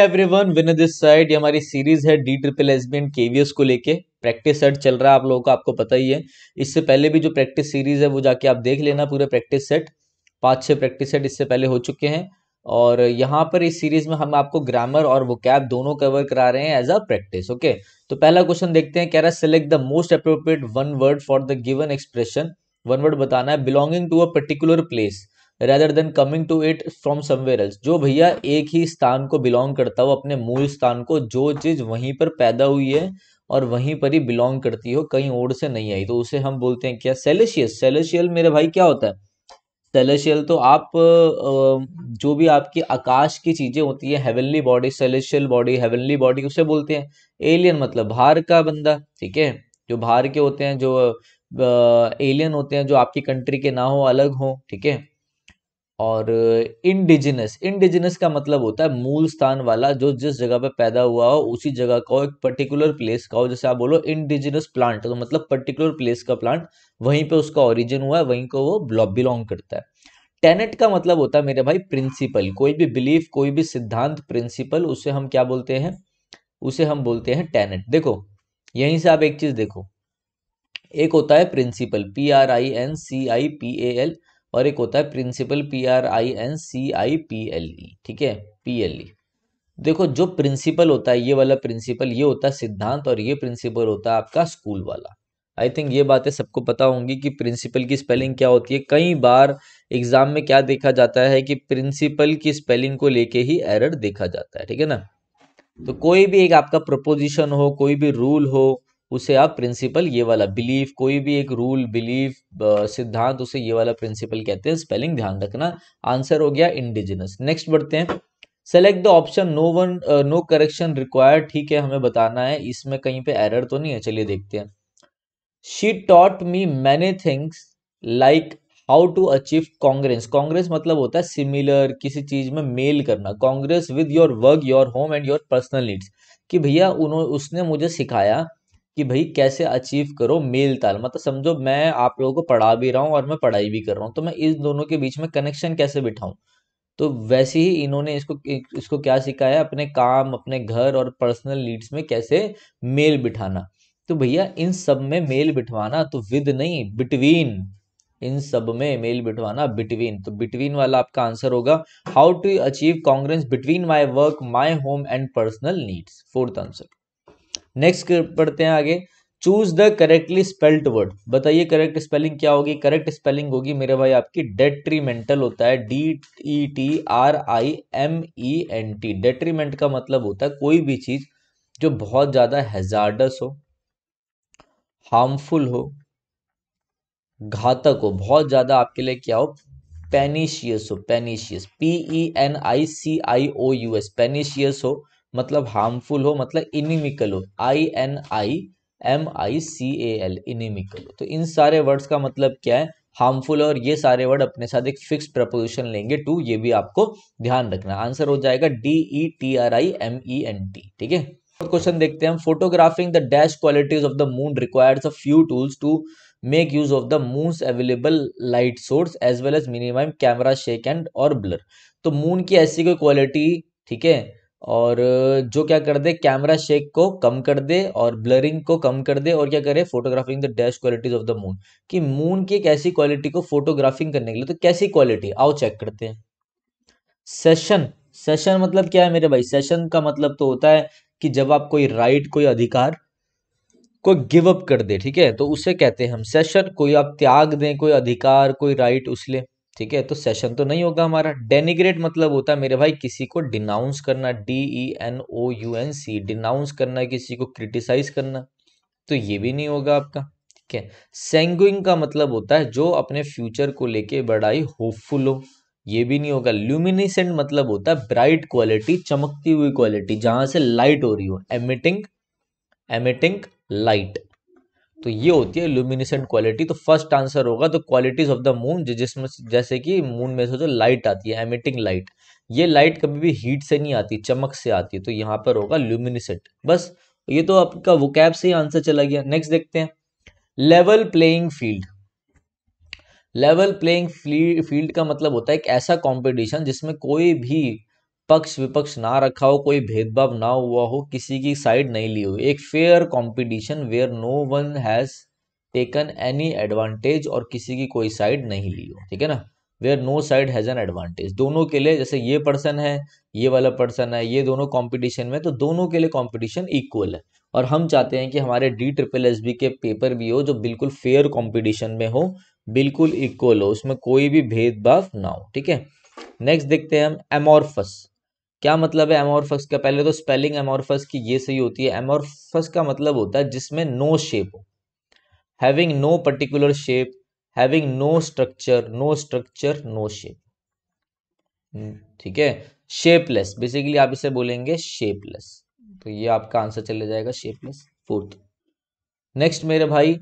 everyone win this side ये हमारी series है D triple S B KVS को लेके प्रैक्टिस सेट चल रहा है आप लोगों का आपको पता ही है इससे पहले भी जो प्रैक्टिस सीरीज है वो जाके आप देख लेना पूरे प्रैक्टिस सेट पांच छह प्रैक्टिस सेट इससे पहले हो चुके हैं और यहाँ पर इस सीरीज में हम आपको ग्रामर और कैब दोनों कवर करा रहे हैं एज अ प्रैक्टिस ओके तो पहला क्वेश्चन देखते हैं कह रहा है select the most appropriate one word for the given expression one word बताना है belonging to a particular place rather than coming to it from somewhere else जो भैया एक ही स्थान को बिलोंग करता हो अपने मूल स्थान को जो चीज़ वहीं पर पैदा हुई है और वहीं पर ही बिलोंग करती हो कहीं और से नहीं आई तो उसे हम बोलते हैं क्या सेलेशियस सेलेशियल मेरे भाई क्या होता है सेलेशियल तो आप जो भी आपकी आकाश की चीज़ें होती है heavenly body celestial body heavenly body उसे बोलते हैं एलियन मतलब बाहर का बंदा ठीक है जो बाहर के होते हैं जो एलियन होते हैं जो आपकी कंट्री के ना हो अलग हो ठीक है और इंडिजिनस इंडिजिनस का मतलब होता है मूल स्थान वाला जो जिस जगह पे पैदा हुआ हो उसी जगह का एक पर्टिकुलर प्लेस का हो जैसे आप बोलो इंडिजिनस प्लांट तो मतलब पर्टिकुलर प्लेस का प्लांट वहीं पे उसका ओरिजिन हुआ है वहीं को वो बिलोंग करता है टेनेट का मतलब होता है मेरे भाई प्रिंसिपल कोई भी बिलीफ कोई भी सिद्धांत प्रिंसिपल उसे हम क्या बोलते हैं उसे हम बोलते हैं टेनेट देखो यहीं से आप एक चीज देखो एक होता है principal P R I N C I P A L और एक होता है principal P R I N C I P L E ठीक है पी एल ई देखो जो प्रिंसिपल होता है ये वाला प्रिंसिपल ये होता है सिद्धांत और ये प्रिंसिपल होता है आपका स्कूल वाला आई थिंक ये बातें सबको पता होंगी कि प्रिंसिपल की स्पेलिंग क्या होती है कई बार एग्जाम में क्या देखा जाता है कि प्रिंसिपल की स्पेलिंग को लेके ही एरर देखा जाता है ठीक है ना तो कोई भी एक आपका प्रपोजिशन हो कोई भी रूल हो उसे आप प्रिंसिपल ये वाला बिलीफ कोई भी एक रूल बिलीफ सिद्धांत उसे ये वाला प्रिंसिपल कहते हैं स्पेलिंग ध्यान रखना आंसर हो गया इंडिजिनस नेक्स्ट बढ़ते हैं select the option no one no correction required ठीक है हमें बताना है इसमें कहीं पे एरर तो नहीं है चलिए देखते हैं she taught me many things like how to achieve congruence congruence मतलब होता है सिमिलर किसी चीज में मेल करना congruence with your work your home and your personal needs कि भैया उन्होंने उसने मुझे सिखाया कि भाई कैसे अचीव करो मेल ताल मतलब समझो मैं आप लोगों को पढ़ा भी रहा हूँ और मैं पढ़ाई भी कर रहा हूँ तो मैं इस दोनों के बीच में कनेक्शन कैसे बिठाऊँ तो वैसे ही इन्होंने इसको इसको क्या सिखाया अपने काम अपने घर और पर्सनल नीड्स में कैसे मेल बिठाना तो भैया इन सब में मेल बिठवाना तो विद नहीं बिटवीन इन सब में मेल बिठवाना बिटवीन तो बिटवीन वाला आपका आंसर होगा how to achieve congruence between my work my home and personal needs fourth answer next पढ़ते हैं आगे choose the correctly spelled word बताइए करेक्ट स्पेलिंग क्या होगी करेक्ट स्पेलिंग होगी मेरे भाई आपकी डेट्रीमेंटल होता है D E T R I M E N T detriment का मतलब होता है कोई भी चीज जो बहुत ज्यादा हेजार्डस हो हार्मफुल हो घातक हो बहुत ज्यादा आपके लिए क्या हो पेनिशियस हो pernicious P E N I C I O U S pernicious हो मतलब हार्मफुल हो मतलब इनिमिकल हो I N I M I C A L inimical हो तो इन सारे वर्ड्स का मतलब क्या है हार्मफुल और ये सारे वर्ड अपने साथ एक फिक्स प्रपोजिशन लेंगे टू ये भी आपको ध्यान रखना आंसर हो जाएगा D E T R I M E N T ठीक है क्वेश्चन देखते हैं photographing the dash qualities of the moon requires a few tools to make use of the moon's available light source as well as minimum camera shake and और blur तो moon की ऐसी कोई quality ठीक है और जो क्या कर दे कैमरा शेक को कम कर दे और ब्लरिंग को कम कर दे और क्या करे photographing the dash qualities of the moon कि मून की एक ऐसी क्वालिटी को फोटोग्राफिंग करने के लिए तो कैसी क्वालिटी आओ चेक करते हैं सेशन सेशन मतलब क्या है मेरे भाई सेशन का मतलब तो होता है कि जब आप कोई राइट कोई अधिकार को गिव अप कर दे ठीक है तो उसे कहते हैं हम सेशन कोई आप त्याग दें कोई अधिकार कोई राइट उसले ठीक है तो सेशन तो नहीं होगा हमारा डेनिग्रेट मतलब होता है मेरे भाई किसी को डिनाउंस करना D E N O U N C denounce करना किसी को क्रिटिसाइज करना तो ये भी नहीं होगा आपका ठीक है सेंगुइंग का मतलब होता है जो अपने फ्यूचर को लेके बड़ा ही होपफुल हो ये भी नहीं होगा ल्यूमिनेसेंट मतलब होता है ब्राइट क्वालिटी चमकती हुई क्वालिटी जहां से लाइट हो रही हो एमिटिंग एमिटिंग लाइट तो ये होती है ल्यूमिनिसेंट क्वालिटी तो फर्स्ट आंसर होगा तो क्वालिटीज ऑफ द मून जिसमें जैसे कि मून में से जो लाइट आती है एमिटिंग लाइट ये लाइट कभी भी हीट से नहीं आती चमक से आती तो यहाँ पर होगा ल्यूमिनिसेंट बस ये तो आपका वो कैब से ही आंसर चला गया नेक्स्ट देखते हैं level playing field level playing field का मतलब होता है एक ऐसा कंपटीशन जिसमें कोई भी पक्ष विपक्ष ना रखा हो कोई भेदभाव ना हुआ हो किसी की साइड नहीं ली हो एक fair competition where no one has taken any advantage और किसी की कोई साइड नहीं ली हो ठीक है ना where no side has an advantage दोनों के लिए जैसे ये पर्सन है ये वाला पर्सन है ये दोनों कॉम्पिटिशन में तो दोनों के लिए कॉम्पिटिशन इक्वल है और हम चाहते हैं कि हमारे डी ट्रिपल एस बी के पेपर भी हो जो बिल्कुल फेयर कॉम्पिटिशन में हो बिल्कुल इक्वल हो उसमें कोई भी भेदभाव ना हो ठीक है नेक्स्ट देखते हैं हम एमोरफस क्या मतलब है एमोरफस का पहले तो स्पेलिंग एमोरफस की ये सही होती है एमोरफस का मतलब होता है जिसमें नो शेप हो having no particular shape having no structure no structure no shape ठीक है शेपलेस बेसिकली आप इसे बोलेंगे शेपलेस तो ये आपका आंसर चले जाएगा शेपलेस फोर्थ नेक्स्ट मेरे भाई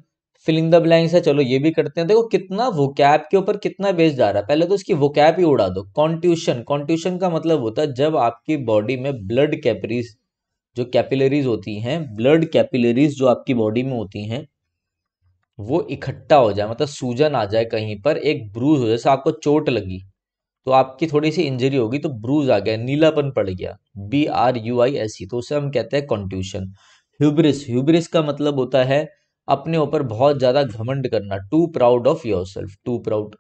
फिलिंग द ब्लैंक्स है चलो ये भी करते हैं देखो कितना वो कैप के ऊपर कितना बेस जा रहा है पहले तो उसकी कैप ही उड़ा दो कॉन्ट्यूशन कॉन्ट्यूशन का मतलब होता है जब आपकी बॉडी में ब्लड कैपरीज जो कैपिलरीज होती हैं ब्लड कैपिलरीज जो आपकी बॉडी में होती हैं वो इकट्ठा हो जाए मतलब सूजन आ जाए कहीं पर एक ब्रूज हो जैसे आपको चोट लगी तो आपकी थोड़ी सी इंजरी होगी तो ब्रूज आ गया नीलापन पड़ गया B R U I S C तो उसे हम कहते हैं कॉन्ट्यूशन ह्यूब्रिस ह्यूब्रिस का मतलब होता है अपने ऊपर बहुत ज़्यादा घमंड करना too proud of yourself too proud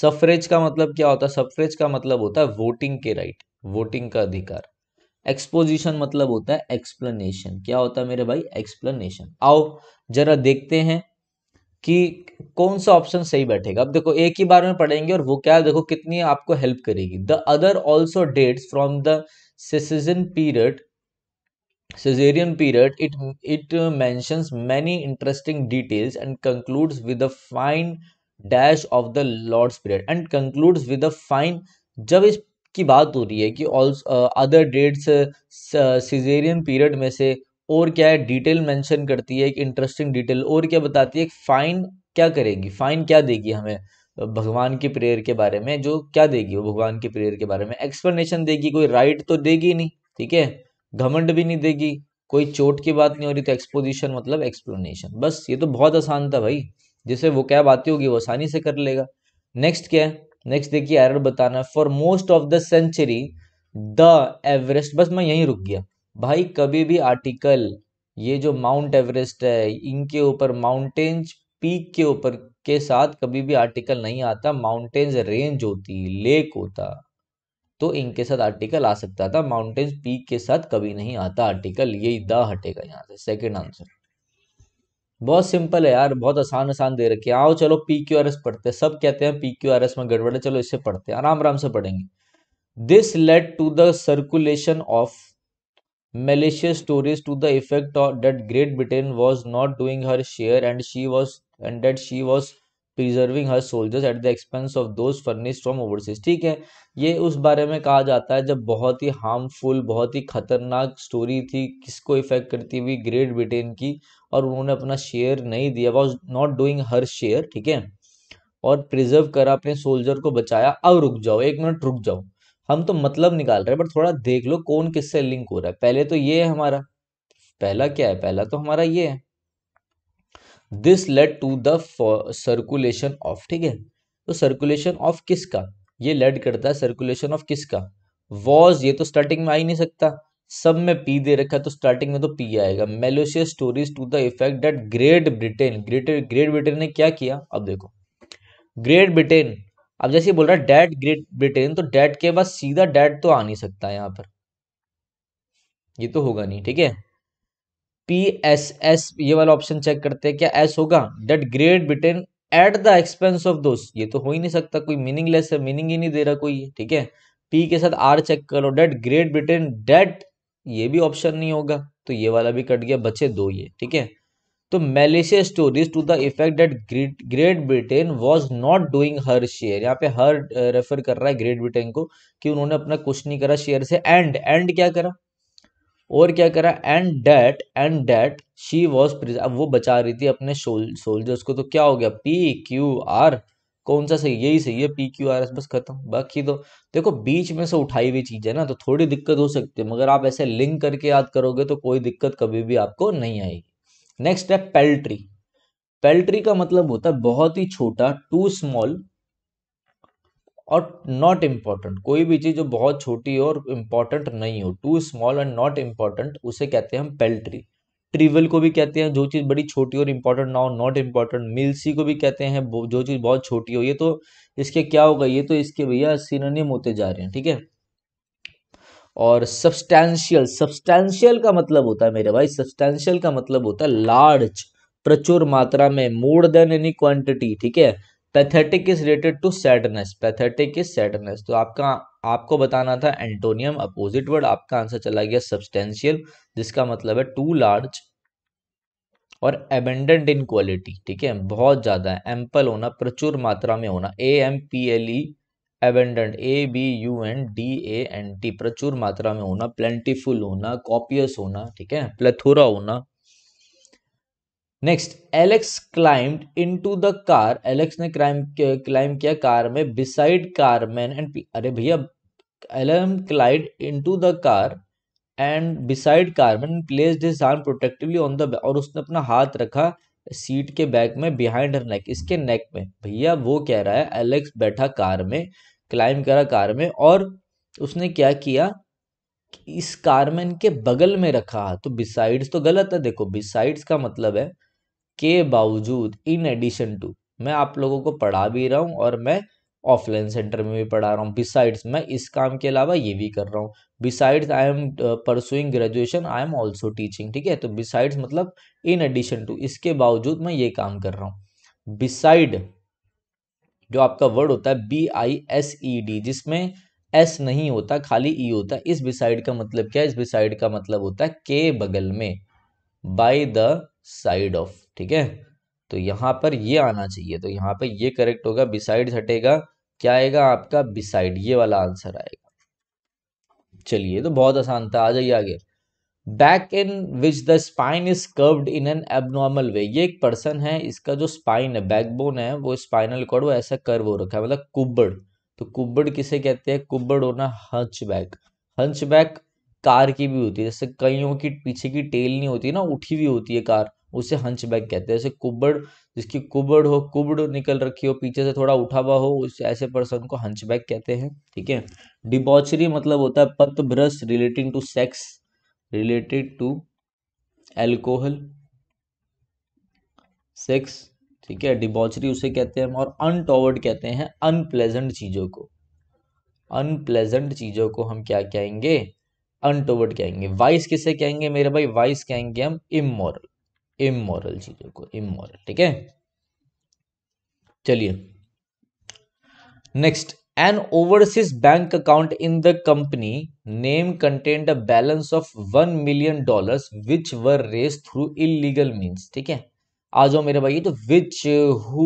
suffrage का मतलब क्या होता है सफरेज का मतलब होता है वोटिंग के राइट वोटिंग का अधिकार एक्सपोजिशन मतलब होता है एक्सप्लेनेशन क्या होता है मेरे भाई एक्सप्लेनेशन आओ जरा देखते हैं कि कौन सा ऑप्शन सही बैठेगा अब देखो एक ही बार में पढ़ेंगे और वो क्या देखो कितनी आपको हेल्प करेगी the other also dates from the period Caesarean period it it mentions many interesting details and concludes with a fine dash of the lord's period and concludes with a fine जब इस की बात हो रही है कि other dates caesarean period में से और क्या है डिटेल मैंशन करती है एक इंटरेस्टिंग डिटेल और क्या बताती है फाइन क्या करेगी फाइन क्या देगी हमें तो भगवान की प्रेयर के बारे में जो क्या देगी वो भगवान की प्रेयर के बारे में एक्सप्लेनेशन देगी कोई राइट तो देगी नहीं ठीक है घमंड भी नहीं देगी कोई चोट की बात नहीं हो रही तो एक्सपोजिशन मतलब एक्सप्लेनेशन बस ये तो बहुत आसान था भाई जिसे वो कैब आती होगी वो आसानी से कर लेगा नेक्स्ट क्या है नेक्स्ट देखिए एरर बताना है for most of the century the Everest बस मैं यहीं रुक गया भाई कभी भी आर्टिकल ये जो माउंट एवरेस्ट है इनके ऊपर माउंटेन्स पीक के ऊपर के साथ कभी भी आर्टिकल नहीं आता माउंटेन्स रेंज होती लेक होता तो इनके साथ आर्टिकल आ सकता था माउंटेन पीक के साथ कभी नहीं आता आर्टिकल ये द हटेगा यहाँ से सेकेंड आंसर बहुत सिंपल है यार बहुत आसान आसान दे रखे आओ चलो पी क्यू आर एस पढ़ते हैं सब कहते हैं पी क्यू आर एस में गड़बड़े चलो इससे पढ़ते हैं आराम आराम से पढ़ेंगे this led to the circulation of malicious stories to the effect of that Great Britain was not doing her share and she was and that she was preserving her soldiers at the expense of those furnish from overseas ठीक है ये उस बारे में कहा जाता है जब बहुत ही हार्मफुल बहुत ही खतरनाक स्टोरी थी किसको इफेक्ट करती हुई ग्रेट ब्रिटेन की और उन्होंने अपना शेयर नहीं दिया was not doing her share ठीक है और प्रिजर्व करा अपने सोल्जर को बचाया अब रुक जाओ एक मिनट रुक जाओ हम तो मतलब निकाल रहे हैं बट थोड़ा देख लो कौन किससे लिंक हो रहा है पहले तो ये है हमारा पहला क्या है पहला तो हमारा ये है this led to the circulation of ठीक है तो सर्कुलेशन ऑफ किसका ये लेड करता है सर्कुलेशन ऑफ किसका वॉज ये तो स्टार्टिंग में आ ही नहीं सकता सब में पी दे रखा है तो स्टार्टिंग में तो पी आएगा malicious stories to the effect that Great Britain greater Great Britain ने क्या किया अब देखो ग्रेट ब्रिटेन अब जैसे बोल रहा है डैट ग्रेट ब्रिटेन तो डैट के बाद सीधा डैट तो आ नहीं सकता यहां पर ये तो होगा नहीं ठीक है पी एस एस ये वाला ऑप्शन चेक करते हैं क्या एस होगा that Great Britain at the expense of those ये तो हो ही नहीं सकता कोई मीनिंगलेस है मीनिंग ही नहीं दे रहा कोई ठीक है पी के साथ आर चेक करो डेट ग्रेट ब्रिटेन डेट ये भी ऑप्शन नहीं होगा तो ये वाला भी कट गया बचे दो ये ठीक है तो malicious stories to the effect that great Great Britain was not doing her share यहाँ पे हर रेफर uh, कर रहा है ग्रेट ब्रिटेन को कि उन्होंने अपना कुछ नहीं करा शेयर से एंड एंड क्या करा और क्या करा and that and that she was अब वो बचा रही थी अपने सोल्जर्स को तो क्या हो गया पी क्यू आर कौन सा सही यही सही है P Q R S bus खत्म बाकी तो देखो बीच में से उठाई हुई चीज है ना तो थोड़ी दिक्कत हो सकती है मगर आप ऐसे लिंक करके याद करोगे तो कोई दिक्कत कभी भी आपको नहीं आएगी नेक्स्ट है पेल्ट्री पेल्ट्री का मतलब होता है बहुत ही छोटा टू स्मॉल और नॉट इम्पॉर्टेंट कोई भी चीज़ जो बहुत छोटी हो और इम्पॉर्टेंट नहीं हो too small and not important उसे कहते हैं हम पेल्ट्री ट्रिवल को भी कहते हैं जो चीज़ बड़ी छोटी और इम्पॉर्टेंट ना हो नॉट इम्पॉर्टेंट मिल्सी को भी कहते हैं जो चीज़ बहुत छोटी हो ये तो इसके क्या होगा ये तो इसके भैया सिनोनिम होते जा रहे हैं ठीक है और सब्सटैंशियल सब्सटैंशियल का मतलब होता है मेरे भाई सब्सटैंशियल का मतलब होता है लार्ज प्रचुर मात्रा में मोर देन एनी क्वांटिटी ठीक है pathetic is related to sadness pathetic is sadness तो आपका आपको बताना था एंटोनियम अपोजिट वर्ड आपका आंसर चला गया सब्सटेंशियल जिसका मतलब है टू लार्ज और एबेंडेंट इन क्वालिटी ठीक है बहुत ज़्यादा है एम्पल होना प्रचुर मात्रा में होना A M P L E abundant A B U N D A N T प्रचुर मात्रा में होना प्लेंटीफुल होना कॉपियस होना ठीक है प्लेथोरा होना next Alex in into the car Alex ने क्राइम क्लाइम किया कार में बिसाइड कार मैन एंड अरे भैया Elam climbed into the car and beside man place this hand protectively on the और उसने अपना हाथ रखा सीट के बैक में बिहाइंड हर नेक इसके नेक में भैया वो कह रहा है एलेक्स बैठा कार में क्लाइम करा कार में और उसने क्या किया इस कारमैन के बगल में रखा तो बिसाइड्स तो गलत है देखो बिसाइड्स का मतलब है के बावजूद इन एडिशन टू मैं आप लोगों को पढ़ा भी रहा हूँ और मैं ऑफलाइन सेंटर में भी पढ़ा रहा हूँ बिसाइड्स मैं इस काम के अलावा ये भी कर रहा हूँ besides I am pursuing graduation I am also teaching ठीक है तो बिसाइड्स मतलब इन एडिशन टू इसके बावजूद मैं ये काम कर रहा हूँ बिसाइड जो आपका वर्ड होता है B I S E D जिसमें एस नहीं होता खाली ई e होता है इस बिसाइड का मतलब क्या है इस बिसाइड का मतलब होता है के बगल में बाई द साइड ऑफ ठीक है तो यहां पर ये आना चाहिए तो यहाँ पर ये करेक्ट होगा बिसाइड हटेगा क्या आएगा आपका बिसाइड ये वाला आंसर आएगा चलिए तो बहुत आसान था आ जाइए आगे back in which the spine is curved in an abnormal way ये एक पर्सन है इसका जो स्पाइन है बैकबोन है वो स्पाइनल कॉर्ड वो ऐसा कर्व हो रखा है मतलब कुब्बड़ तो कुब्बड़ किसे कहते हैं कुब्बड़ होना hunchback hunchback car की भी होती है जैसे कईयों की पीछे की टेल नहीं होती ना उठी हुई होती है कार उसे हंचबैक कहते हैं जैसे कुबड़ जिसकी कुबड़ हो कुबड़ निकल रखी हो पीछे से थोड़ा उठा हुआ हो उस ऐसे पर्सन को हंचबैक कहते हैं ठीक है डिबॉचरी मतलब होता है पथभ्रष्ट relating to sex related to alcohol sex ठीक है डिबॉचरी उसे कहते हैं और अनटॉवर्ड कहते हैं अनप्लेजेंट चीज़ों को अनप्लेजेंट चीज़ों को हम क्या कहेंगे अनटॉवर्ड कहेंगे वाइस किसे कहेंगे मेरे भाई वाइस कहेंगे हम इमोरल इमोरल चीजों को इमोरल ठीक है चलिए next an overseas bank account in the company name content a balance of one million dollars which were raised through illegal mean ठीक है आ जाओ मेरे भाई ये तो विच हु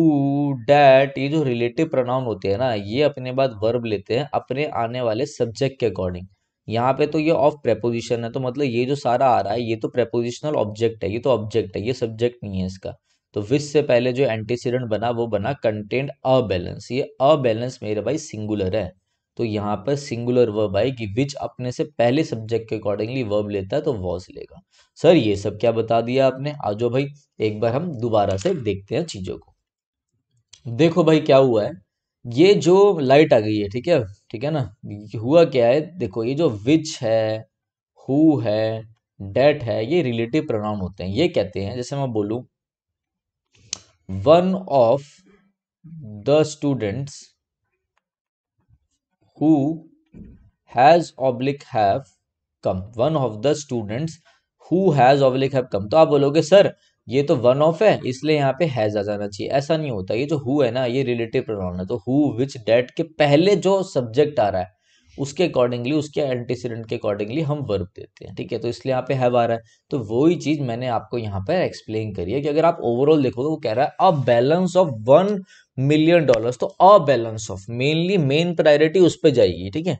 डैट ये जो रिलेटिव प्रोनाउन होते हैं ना ये अपने बाद वर्ब लेते हैं अपने आने वाले सब्जेक्ट के अकॉर्डिंग यहाँ पे तो ये ऑफ प्रेपोजिशन है तो मतलब ये जो सारा आ रहा है ये तो प्रेपोजिशनल ऑब्जेक्ट है ये तो ऑब्जेक्ट है ये सब्जेक्ट नहीं है इसका तो विच से पहले जो एंटीसीडेंट बना वो बना कंटेंट अबैलेंस ये अबैलेंस मेरे भाई सिंगुलर है तो यहाँ पर सिंगुलर वर्ब आएगी विच अपने से पहले सब्जेक्ट के अकॉर्डिंगली वर्ब लेता है तो वॉज लेगा सर ये सब क्या बता दिया आपने आज भाई एक बार हम दोबारा से देखते हैं चीज़ों को देखो भाई क्या हुआ है ये जो लाइट आ गई है ठीक है ठीक है ना हुआ क्या है देखो ये जो विच है हु है डेट है ये रिलेटिव प्रोनाउन होते हैं ये कहते हैं जैसे मैं बोलू one of the students who has oblique have come one of the students who has oblique have come तो आप बोलोगे सर ये तो वन ऑफ है इसलिए यहाँ पे हैज आ जाना चाहिए ऐसा नहीं होता ये जो हु है ना ये रिलेटिव प्रोनाउन है तो हु विच डेट के पहले जो सब्जेक्ट आ रहा है उसके अकॉर्डिंगली उसके एंटीसीडेंट के अकॉर्डिंगली हम वर्ब देते हैं ठीक है तो इसलिए यहाँ पे हैव आ रहा है तो वही चीज़ मैंने आपको यहाँ पर एक्सप्लेन करी है कि अगर आप ओवरऑल देखोगे तो वो कह रहा है a balance of one million dollars तो a balance of mainly main priority उस पर जाएगी ठीक है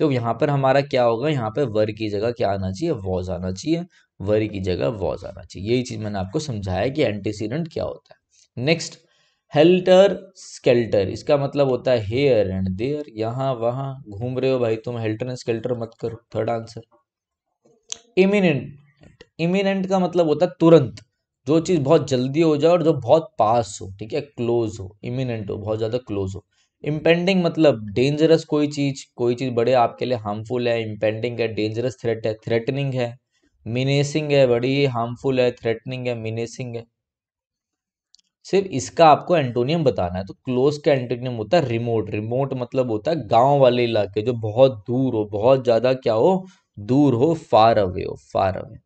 तो यहाँ पर हमारा क्या होगा यहाँ पर वर की जगह क्या आना चाहिए वॉज आना चाहिए वर की जगह वॉज आना चाहिए यही चीज़ मैंने आपको समझाया कि एंटीसीडेंट क्या होता है नेक्स्ट हेल्टर स्केल्टर इसका मतलब होता है हेयर एंड देयर यहाँ वहां घूम रहे हो भाई तुम हेल्टर एंड स्केल्टर मत करो थर्ड आंसर इमिनेंट इमिनेंट का मतलब होता है तुरंत जो चीज़ बहुत जल्दी हो जाए और जो बहुत पास हो ठीक है क्लोज हो इमिनेंट हो बहुत ज़्यादा क्लोज हो इम्पेंडिंग मतलब डेंजरस कोई चीज़ कोई चीज़ बड़े आपके लिए हार्मफुल है इम्पेंडिंग है डेंजरस थ्रेट है थ्रेटनिंग है मिनेसिंग है बड़ी हार्मफुल है थ्रेटनिंग है मिनेसिंग है सिर्फ इसका आपको एंटोनियम बताना है तो क्लोज का एंटोनियम होता है रिमोट रिमोट मतलब होता है गांव वाले इलाके जो बहुत दूर हो बहुत ज़्यादा क्या हो दूर हो फार अवे हो फार अवे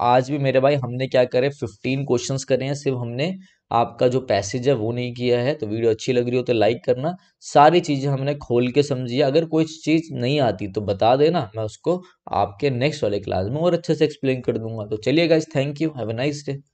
आज भी मेरे भाई हमने क्या करे फिफ्टीन क्वेश्चन करे हैं सिर्फ हमने आपका जो पैसेज है वो नहीं किया है तो वीडियो अच्छी लग रही हो तो लाइक करना सारी चीज़ें हमने खोल के समझी अगर कोई चीज़ नहीं आती तो बता देना मैं उसको आपके नेक्स्ट वाले क्लास में और अच्छे से एक्सप्लेन कर दूंगा तो चलिए guys thank you have a nice day